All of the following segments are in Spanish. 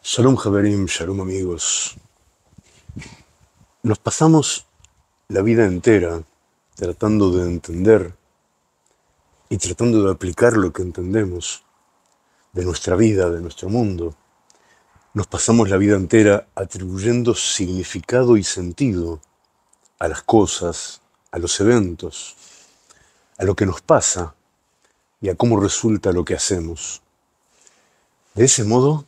Shalom Javerim, Shalom amigos. Nos pasamos la vida entera tratando de entender y tratando de aplicar lo que entendemos de nuestra vida, de nuestro mundo. Nos pasamos la vida entera atribuyendo significado y sentido a las cosas, a los eventos, a lo que nos pasa y a cómo resulta lo que hacemos. De ese modo,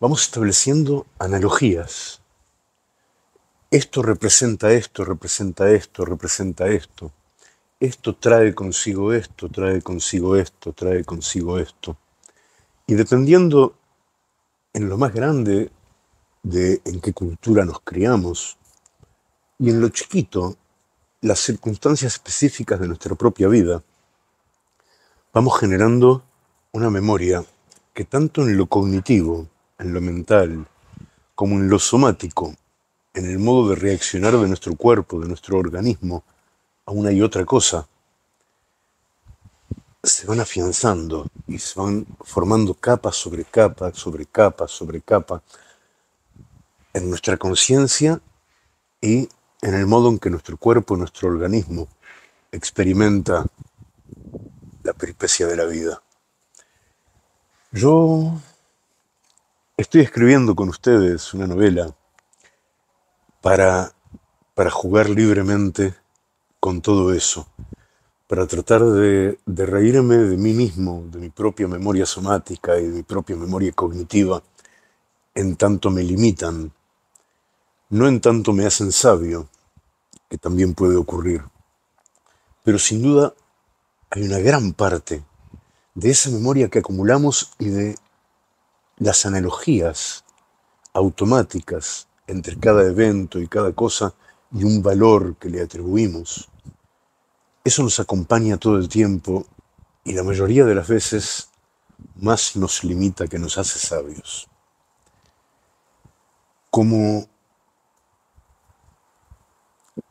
vamos estableciendo analogías. Esto representa esto, representa esto, representa esto. Esto trae consigo esto, trae consigo esto, trae consigo esto. Y dependiendo en lo más grande de en qué cultura nos criamos y en lo chiquito, las circunstancias específicas de nuestra propia vida, vamos generando una memoria que tanto en lo cognitivo en lo mental, como en lo somático, en el modo de reaccionar de nuestro cuerpo, de nuestro organismo, a una y otra cosa, se van afianzando y se van formando capa sobre capa, sobre capa, sobre capa, en nuestra conciencia y en el modo en que nuestro cuerpo, nuestro organismo experimenta la peripecia de la vida. Yo Estoy escribiendo con ustedes una novela para, para jugar libremente con todo eso, para tratar de, de reírme de mí mismo, de mi propia memoria somática y de mi propia memoria cognitiva, en tanto me limitan, no en tanto me hacen sabio, que también puede ocurrir. Pero sin duda hay una gran parte de esa memoria que acumulamos y de las analogías automáticas entre cada evento y cada cosa y un valor que le atribuimos, eso nos acompaña todo el tiempo y la mayoría de las veces más nos limita que nos hace sabios. Como,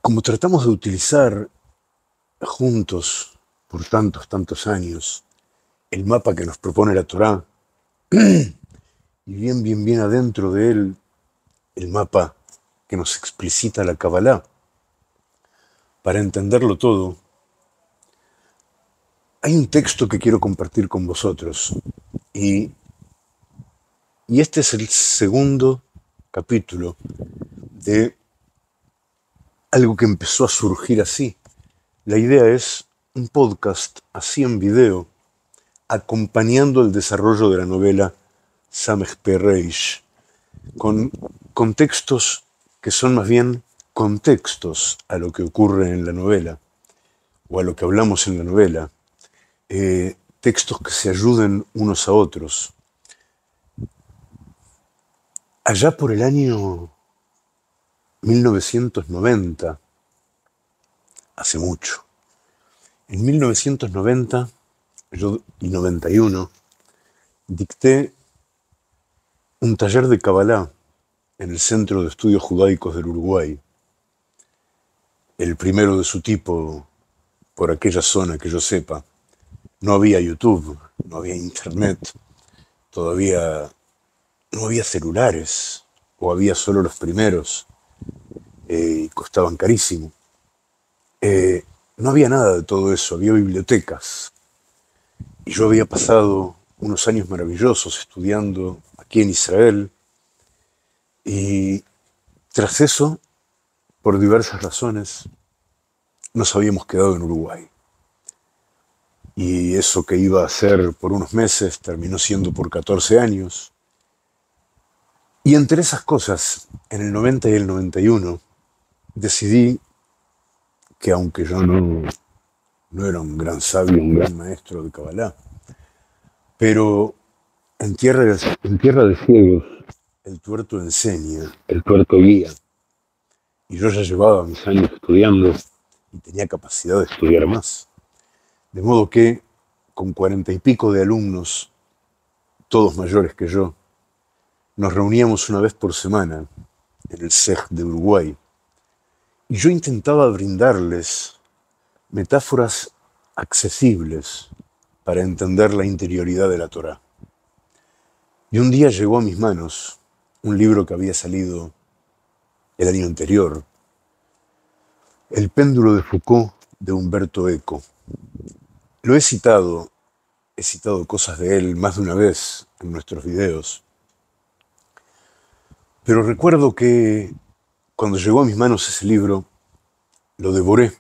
como tratamos de utilizar juntos por tantos, tantos años el mapa que nos propone la Torá, y bien, bien, bien adentro de él el mapa que nos explicita la Kabbalah. Para entenderlo todo, hay un texto que quiero compartir con vosotros y, y este es el segundo capítulo de algo que empezó a surgir así. La idea es un podcast así en video acompañando el desarrollo de la novela Samech con contextos que son más bien contextos a lo que ocurre en la novela, o a lo que hablamos en la novela, eh, textos que se ayuden unos a otros. Allá por el año 1990, hace mucho, en 1990 y 91, dicté un taller de Kabbalah en el Centro de Estudios Judaicos del Uruguay, el primero de su tipo por aquella zona que yo sepa. No había YouTube, no había Internet, todavía no había celulares, o había solo los primeros, eh, y costaban carísimo. Eh, no había nada de todo eso, había bibliotecas. Y yo había pasado unos años maravillosos estudiando aquí en Israel. Y tras eso, por diversas razones, nos habíamos quedado en Uruguay. Y eso que iba a ser por unos meses terminó siendo por 14 años. Y entre esas cosas, en el 90 y el 91, decidí que aunque yo no, no era un gran sabio, un gran maestro de Kabbalah, pero en tierra, de, ciegos, el tuerto enseña. El tuerto guía. Y yo ya llevaba mis años estudiando y tenía capacidad de estudiar más. De modo que, con cuarenta y pico de alumnos, todos mayores que yo, nos reuníamos una vez por semana en el CEJ de Uruguay y yo intentaba brindarles metáforas accesibles para entender la interioridad de la Torá. Y un día llegó a mis manos un libro que había salido el año anterior, El péndulo de Foucault de Humberto Eco. Lo he citado, he citado cosas de él más de una vez en nuestros videos, pero recuerdo que cuando llegó a mis manos ese libro, lo devoré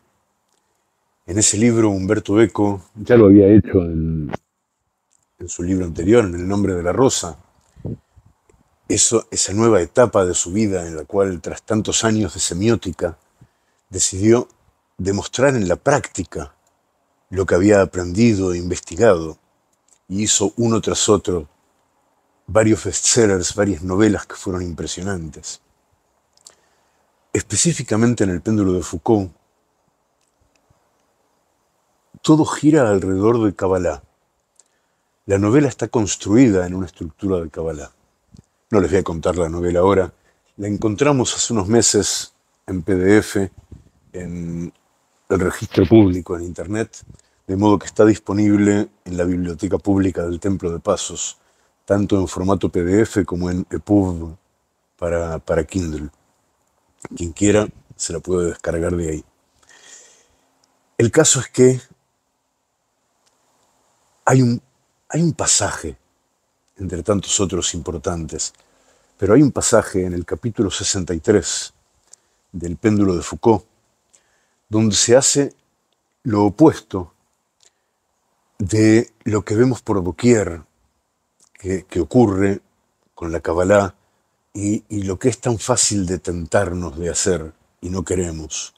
en ese libro Humberto Eco, ya lo había hecho en, su libro anterior, en El nombre de la rosa, eso, esa nueva etapa de su vida en la cual, tras tantos años de semiótica, decidió demostrar en la práctica lo que había aprendido e investigado, y hizo uno tras otro varios bestsellers, varias novelas que fueron impresionantes. Específicamente en El péndulo de Foucault, todo gira alrededor de Kabbalah. La novela está construida en una estructura de Kabbalah. No les voy a contar la novela ahora. La encontramos hace unos meses en PDF, en el registro público en Internet, de modo que está disponible en la biblioteca pública del Templo de Pasos, tanto en formato PDF como en EPUB para, para Kindle. Quien quiera se la puede descargar de ahí. El caso es que hay un, hay un pasaje, entre tantos otros importantes, pero hay un pasaje en el capítulo 63 del péndulo de Foucault, donde se hace lo opuesto de lo que vemos por doquier que, ocurre con la Kabbalah y, lo que es tan fácil de tentarnos de hacer y no queremos.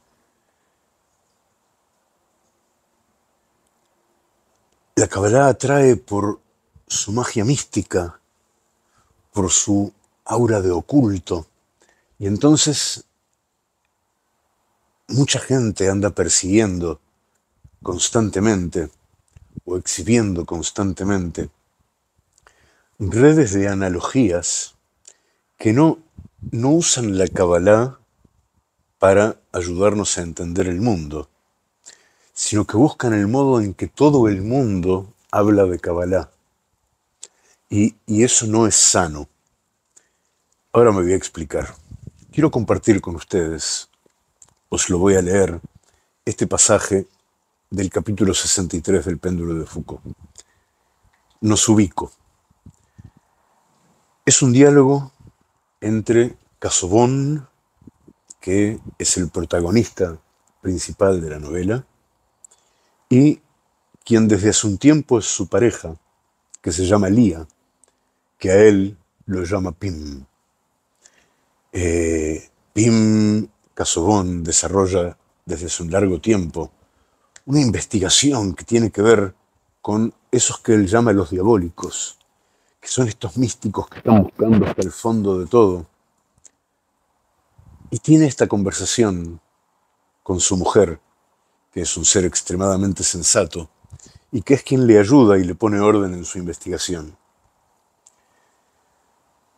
La Kabbalah atrae por su magia mística, por su aura de oculto. Y entonces mucha gente anda persiguiendo constantemente o exhibiendo constantemente redes de analogías que no, usan la Kabbalah para ayudarnos a entender el mundo, sino que buscan el modo en que todo el mundo habla de Kabbalah. Y, eso no es sano. Ahora me voy a explicar. Quiero compartir con ustedes, os lo voy a leer, este pasaje del capítulo 63 del péndulo de Foucault. Nos ubico. Es un diálogo entre Casobón, que es el protagonista principal de la novela, y quien desde hace un tiempo es su pareja, que se llama Lía, que a él lo llama Pim. Eh, Pim Casobón desarrolla desde hace un largo tiempo una investigación que tiene que ver con esos que él llama los diabólicos, que son estos místicos que están buscando hasta el fondo de todo. Y tiene esta conversación con su mujer, es un ser extremadamente sensato y que es quien le ayuda y le pone orden en su investigación.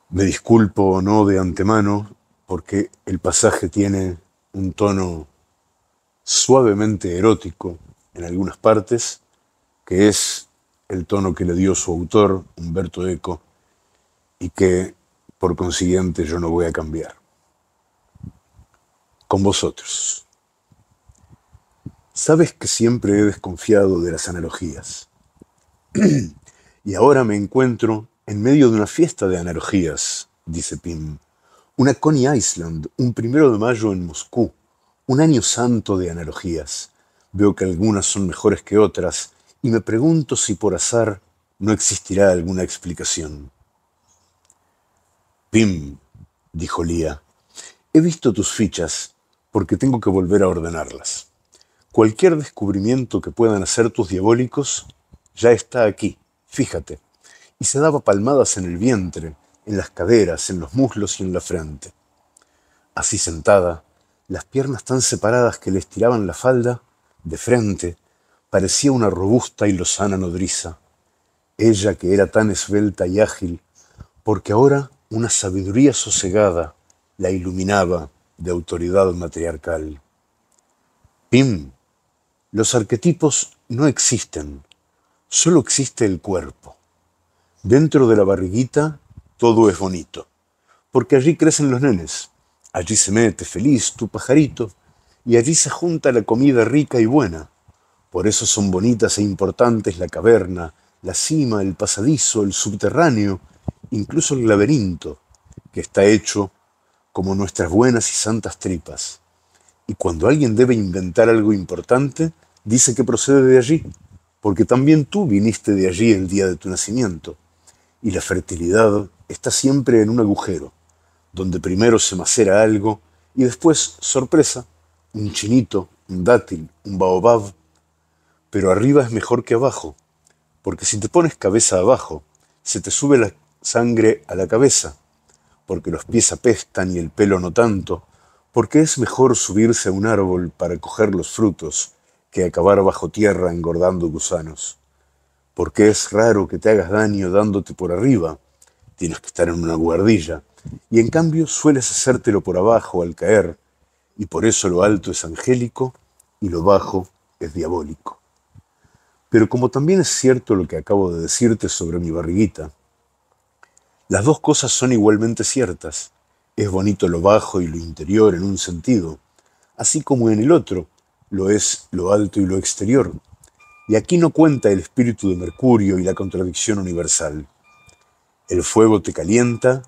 Me disculpo o no de antemano porque el pasaje tiene un tono suavemente erótico en algunas partes, que es el tono que le dio su autor, Humberto Eco, y que por consiguiente yo no voy a cambiar. Con vosotros. Sabes que siempre he desconfiado de las analogías. y ahora me encuentro en medio de una fiesta de analogías, dice Pim. Una Coney Island, un primero de mayo en Moscú, un año santo de analogías. Veo que algunas son mejores que otras y me pregunto si por azar no existirá alguna explicación. Pim, dijo Lía, he visto tus fichas porque tengo que volver a ordenarlas. Cualquier descubrimiento que puedan hacer tus diabólicos ya está aquí, fíjate. Y se daba palmadas en el vientre, en las caderas, en los muslos y en la frente. Así sentada, las piernas tan separadas que le estiraban la falda, de frente, parecía una robusta y lozana nodriza. Ella que era tan esbelta y ágil, porque ahora una sabiduría sosegada la iluminaba de autoridad matriarcal. Pim los arquetipos no existen, solo existe el cuerpo. Dentro de la barriguita todo es bonito, porque allí crecen los nenes, allí se mete feliz tu pajarito y allí se junta la comida rica y buena. Por eso son bonitas e importantes la caverna, la cima, el pasadizo, el subterráneo, incluso el laberinto, que está hecho como nuestras buenas y santas tripas. Y cuando alguien debe inventar algo importante, dice que procede de allí, porque también tú viniste de allí el día de tu nacimiento. Y la fertilidad está siempre en un agujero, donde primero se macera algo y después, sorpresa, un chinito, un dátil, un baobab. Pero arriba es mejor que abajo, porque si te pones cabeza abajo, se te sube la sangre a la cabeza, porque los pies apestan y el pelo no tanto, porque es mejor subirse a un árbol para coger los frutos que acabar bajo tierra engordando gusanos. Porque es raro que te hagas daño dándote por arriba, tienes que estar en una guardilla, y en cambio sueles hacértelo por abajo al caer, y por eso lo alto es angélico y lo bajo es diabólico. Pero como también es cierto lo que acabo de decirte sobre mi barriguita, las dos cosas son igualmente ciertas es bonito lo bajo y lo interior en un sentido, así como en el otro lo es lo alto y lo exterior. Y aquí no cuenta el espíritu de Mercurio y la contradicción universal. El fuego te calienta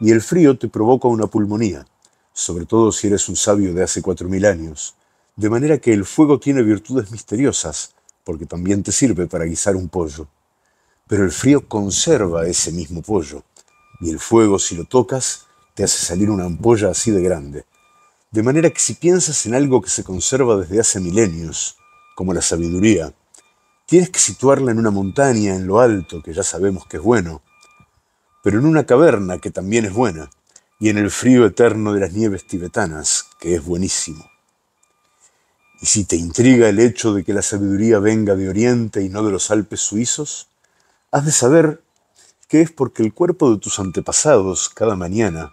y el frío te provoca una pulmonía, sobre todo si eres un sabio de hace cuatro mil años, de manera que el fuego tiene virtudes misteriosas, porque también te sirve para guisar un pollo. Pero el frío conserva ese mismo pollo, y el fuego, si lo tocas, te hace salir una ampolla así de grande. De manera que si piensas en algo que se conserva desde hace milenios, como la sabiduría, tienes que situarla en una montaña en lo alto, que ya sabemos que es bueno, pero en una caverna, que también es buena, y en el frío eterno de las nieves tibetanas, que es buenísimo. Y si te intriga el hecho de que la sabiduría venga de Oriente y no de los Alpes suizos, has de saber que es porque el cuerpo de tus antepasados cada mañana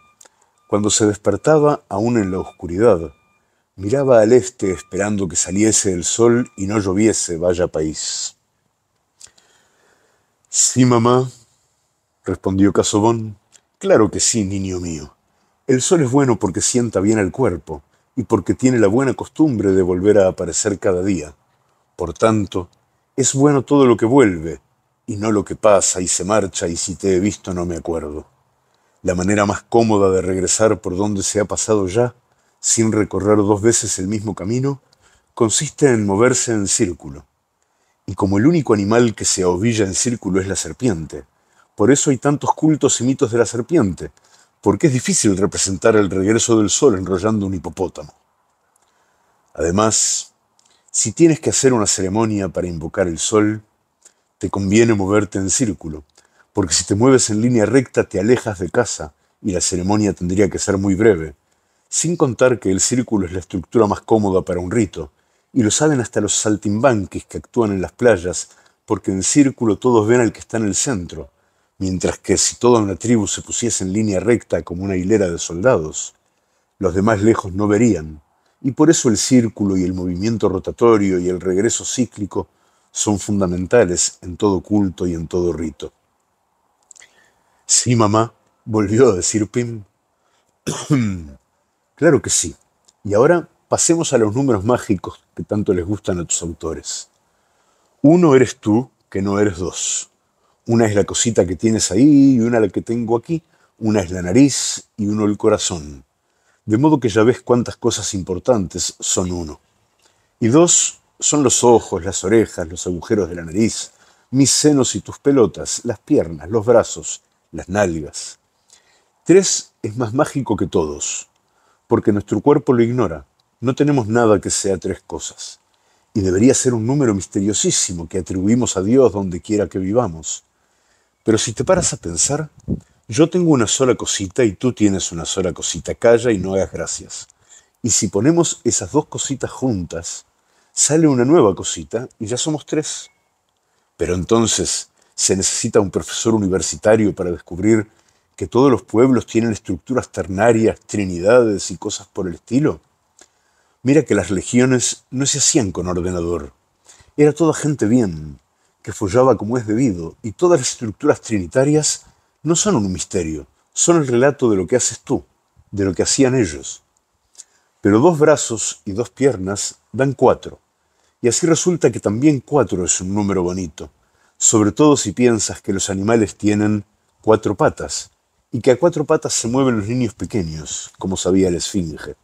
cuando se despertaba, aún en la oscuridad, miraba al este esperando que saliese el sol y no lloviese, vaya país. Sí, mamá, respondió Casobón. Claro que sí, niño mío. El sol es bueno porque sienta bien el cuerpo y porque tiene la buena costumbre de volver a aparecer cada día. Por tanto, es bueno todo lo que vuelve, y no lo que pasa y se marcha y si te he visto no me acuerdo la manera más cómoda de regresar por donde se ha pasado ya, sin recorrer dos veces el mismo camino, consiste en moverse en círculo. Y como el único animal que se ahovilla en círculo es la serpiente, por eso hay tantos cultos y mitos de la serpiente, porque es difícil representar el regreso del sol enrollando un hipopótamo. Además, si tienes que hacer una ceremonia para invocar el sol, te conviene moverte en círculo, porque si te mueves en línea recta te alejas de casa y la ceremonia tendría que ser muy breve, sin contar que el círculo es la estructura más cómoda para un rito, y lo saben hasta los saltimbanquis que actúan en las playas, porque en círculo todos ven al que está en el centro, mientras que si toda una tribu se pusiese en línea recta como una hilera de soldados, los demás lejos no verían, y por eso el círculo y el movimiento rotatorio y el regreso cíclico son fundamentales en todo culto y en todo rito. Sí, mamá, volvió a decir Pim. claro que sí. Y ahora pasemos a los números mágicos que tanto les gustan a tus autores. Uno eres tú, que no eres dos. Una es la cosita que tienes ahí y una la que tengo aquí. Una es la nariz y uno el corazón. De modo que ya ves cuántas cosas importantes son uno. Y dos son los ojos, las orejas, los agujeros de la nariz, mis senos y tus pelotas, las piernas, los brazos, las nalgas. Tres es más mágico que todos, porque nuestro cuerpo lo ignora. No tenemos nada que sea tres cosas. Y debería ser un número misteriosísimo que atribuimos a Dios donde quiera que vivamos. Pero si te paras a pensar, yo tengo una sola cosita y tú tienes una sola cosita. Calla y no hagas gracias. Y si ponemos esas dos cositas juntas, sale una nueva cosita y ya somos tres. Pero entonces, se necesita un profesor universitario para descubrir que todos los pueblos tienen estructuras ternarias, trinidades y cosas por el estilo. Mira que las legiones no se hacían con ordenador. Era toda gente bien, que follaba como es debido, y todas las estructuras trinitarias no son un misterio, son el relato de lo que haces tú, de lo que hacían ellos. Pero dos brazos y dos piernas dan cuatro, y así resulta que también cuatro es un número bonito, sobre todo si piensas que los animales tienen cuatro patas y que a cuatro patas se mueven los niños pequeños, como sabía el esfinge.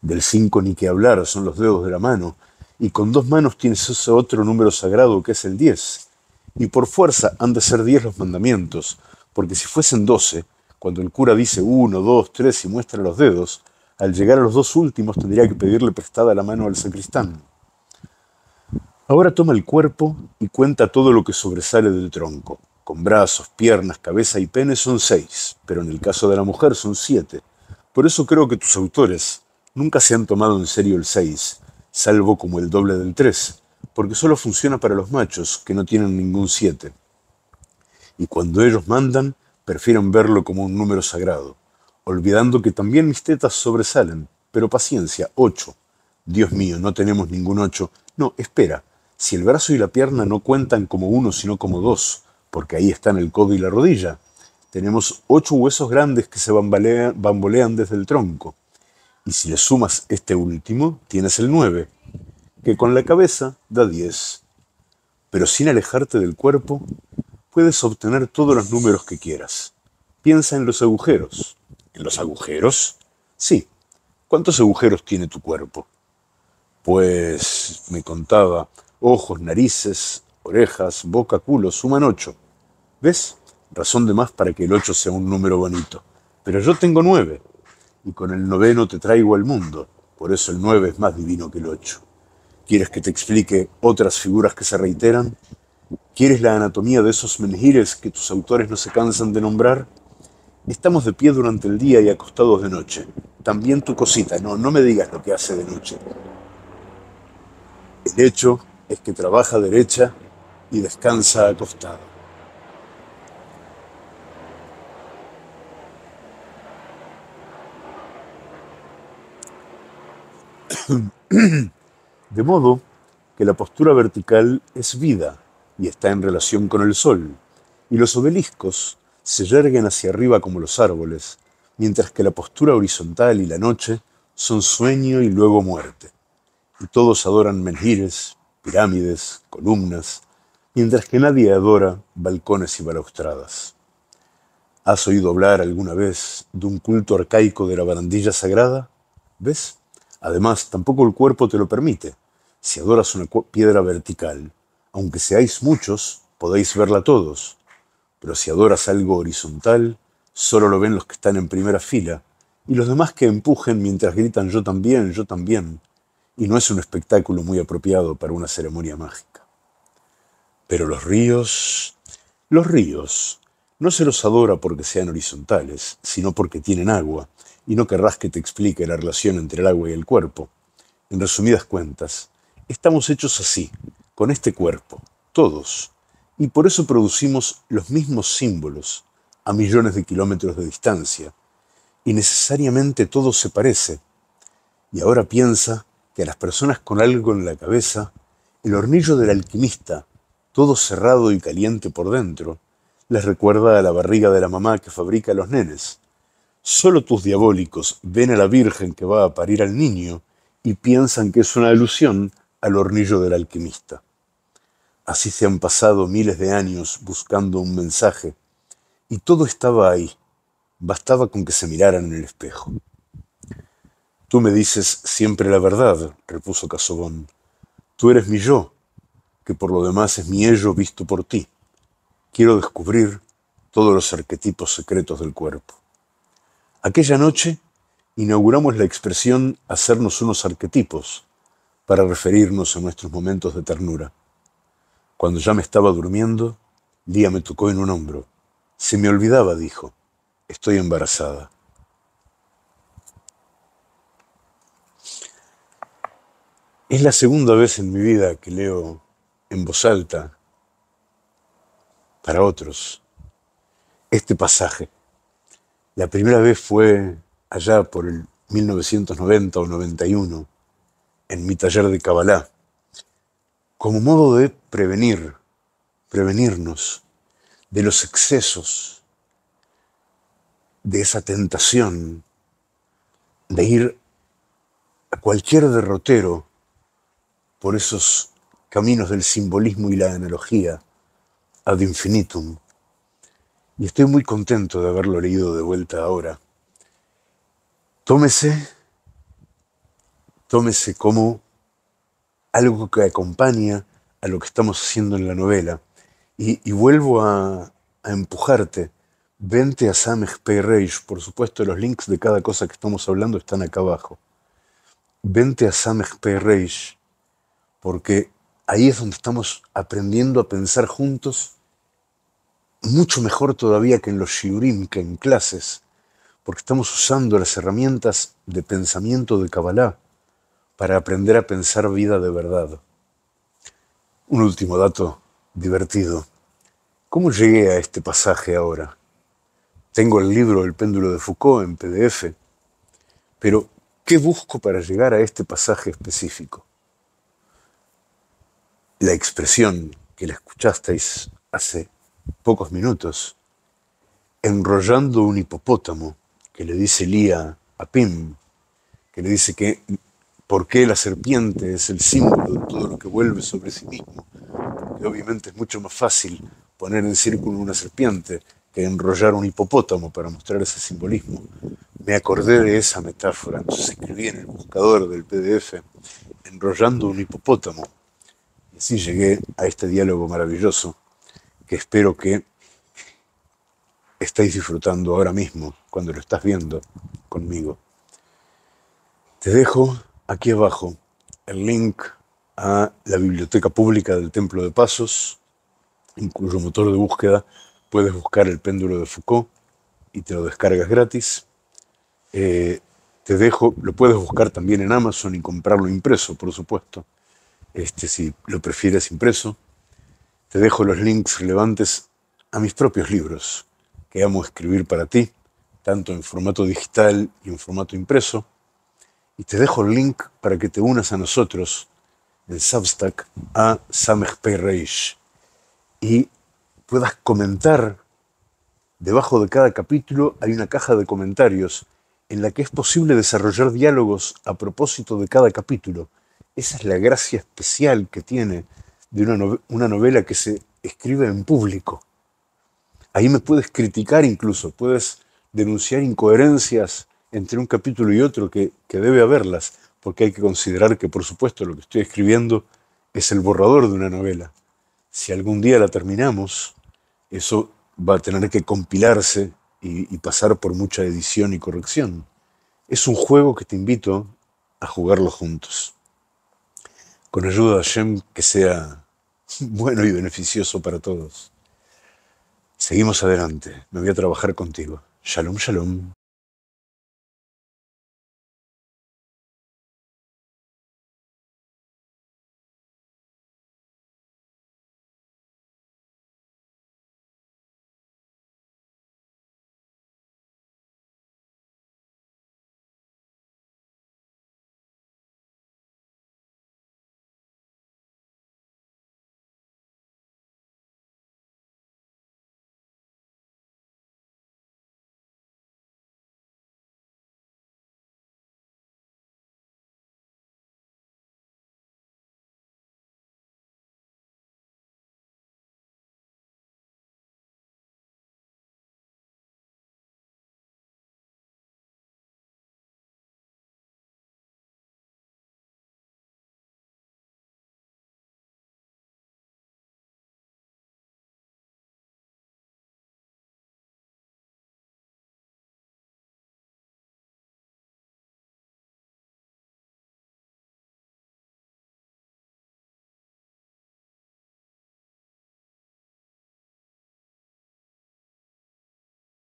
Del cinco ni que hablar son los dedos de la mano, y con dos manos tienes ese otro número sagrado que es el diez. Y por fuerza han de ser diez los mandamientos, porque si fuesen doce, cuando el cura dice uno, dos, tres y muestra los dedos, al llegar a los dos últimos tendría que pedirle prestada la mano al sacristán. Ahora toma el cuerpo y cuenta todo lo que sobresale del tronco. Con brazos, piernas, cabeza y pene son seis, pero en el caso de la mujer son siete. Por eso creo que tus autores nunca se han tomado en serio el seis, salvo como el doble del tres, porque solo funciona para los machos, que no tienen ningún siete. Y cuando ellos mandan, prefieren verlo como un número sagrado, olvidando que también mis tetas sobresalen, pero paciencia, ocho. Dios mío, no tenemos ningún ocho. No, espera, si el brazo y la pierna no cuentan como uno, sino como dos, porque ahí están el codo y la rodilla, tenemos ocho huesos grandes que se bambolean, bambolean desde el tronco. Y si le sumas este último, tienes el nueve, que con la cabeza da diez. Pero sin alejarte del cuerpo, puedes obtener todos los números que quieras. Piensa en los agujeros. ¿En los agujeros? Sí. ¿Cuántos agujeros tiene tu cuerpo? Pues, me contaba, Ojos, narices, orejas, boca, culo, suman ocho. ¿Ves? Razón de más para que el ocho sea un número bonito. Pero yo tengo nueve, y con el noveno te traigo al mundo. Por eso el nueve es más divino que el ocho. ¿Quieres que te explique otras figuras que se reiteran? ¿Quieres la anatomía de esos menjires que tus autores no se cansan de nombrar? Estamos de pie durante el día y acostados de noche. También tu cosita, no, no me digas lo que hace de noche. El hecho es que trabaja derecha y descansa acostado. De modo que la postura vertical es vida y está en relación con el sol, y los obeliscos se yerguen hacia arriba como los árboles, mientras que la postura horizontal y la noche son sueño y luego muerte. Y todos adoran Menhires, pirámides, columnas, mientras que nadie adora balcones y balaustradas. ¿Has oído hablar alguna vez de un culto arcaico de la barandilla sagrada? ¿Ves? Además, tampoco el cuerpo te lo permite. Si adoras una piedra vertical, aunque seáis muchos, podéis verla todos. Pero si adoras algo horizontal, solo lo ven los que están en primera fila, y los demás que empujen mientras gritan yo también, yo también, y no es un espectáculo muy apropiado para una ceremonia mágica. Pero los ríos, los ríos, no se los adora porque sean horizontales, sino porque tienen agua, y no querrás que te explique la relación entre el agua y el cuerpo. En resumidas cuentas, estamos hechos así, con este cuerpo, todos, y por eso producimos los mismos símbolos a millones de kilómetros de distancia, y necesariamente todo se parece. Y ahora piensa a las personas con algo en la cabeza, el hornillo del alquimista, todo cerrado y caliente por dentro, les recuerda a la barriga de la mamá que fabrica los nenes. Solo tus diabólicos ven a la Virgen que va a parir al niño y piensan que es una alusión al hornillo del alquimista. Así se han pasado miles de años buscando un mensaje, y todo estaba ahí, bastaba con que se miraran en el espejo. Tú me dices siempre la verdad, repuso Casobón. Tú eres mi yo, que por lo demás es mi ello visto por ti. Quiero descubrir todos los arquetipos secretos del cuerpo. Aquella noche inauguramos la expresión hacernos unos arquetipos para referirnos a nuestros momentos de ternura. Cuando ya me estaba durmiendo, Lía me tocó en un hombro. Se me olvidaba, dijo. Estoy embarazada. Es la segunda vez en mi vida que leo en voz alta para otros este pasaje. La primera vez fue allá por el 1990 o 91 en mi taller de Kabbalah, como modo de prevenir, prevenirnos de los excesos, de esa tentación de ir a cualquier derrotero por esos caminos del simbolismo y la analogía ad infinitum. Y estoy muy contento de haberlo leído de vuelta ahora. Tómese, tómese como algo que acompaña a lo que estamos haciendo en la novela. Y, vuelvo a, empujarte. Vente a sam Por supuesto, los links de cada cosa que estamos hablando están acá abajo. Vente a sam porque ahí es donde estamos aprendiendo a pensar juntos mucho mejor todavía que en los shiurim, que en clases, porque estamos usando las herramientas de pensamiento de Kabbalah para aprender a pensar vida de verdad. Un último dato divertido. ¿Cómo llegué a este pasaje ahora? Tengo el libro El péndulo de Foucault en PDF, pero ¿qué busco para llegar a este pasaje específico? la expresión que la escuchasteis hace pocos minutos, enrollando un hipopótamo, que le dice Lía a Pim, que le dice que por qué la serpiente es el símbolo de todo lo que vuelve sobre sí mismo, Y obviamente es mucho más fácil poner en círculo una serpiente que enrollar un hipopótamo para mostrar ese simbolismo. Me acordé de esa metáfora, entonces escribí en el buscador del PDF, enrollando un hipopótamo, si llegué a este diálogo maravilloso que espero que estáis disfrutando ahora mismo cuando lo estás viendo conmigo. Te dejo aquí abajo el link a la biblioteca pública del Templo de Pasos, en cuyo motor de búsqueda puedes buscar el péndulo de Foucault y te lo descargas gratis. Eh, te dejo, lo puedes buscar también en Amazon y comprarlo impreso, por supuesto. Este, si lo prefieres impreso. Te dejo los links relevantes a mis propios libros que amo escribir para ti, tanto en formato digital y en formato impreso. Y te dejo el link para que te unas a nosotros en Substack a Samech y puedas comentar. Debajo de cada capítulo hay una caja de comentarios en la que es posible desarrollar diálogos a propósito de cada capítulo esa es la gracia especial que tiene de una, novela que se escribe en público. Ahí me puedes criticar incluso, puedes denunciar incoherencias entre un capítulo y otro que, debe haberlas, porque hay que considerar que, por supuesto, lo que estoy escribiendo es el borrador de una novela. Si algún día la terminamos, eso va a tener que compilarse y, pasar por mucha edición y corrección. Es un juego que te invito a jugarlo juntos con ayuda de Hashem, que sea bueno y beneficioso para todos. Seguimos adelante. Me voy a trabajar contigo. Shalom, shalom.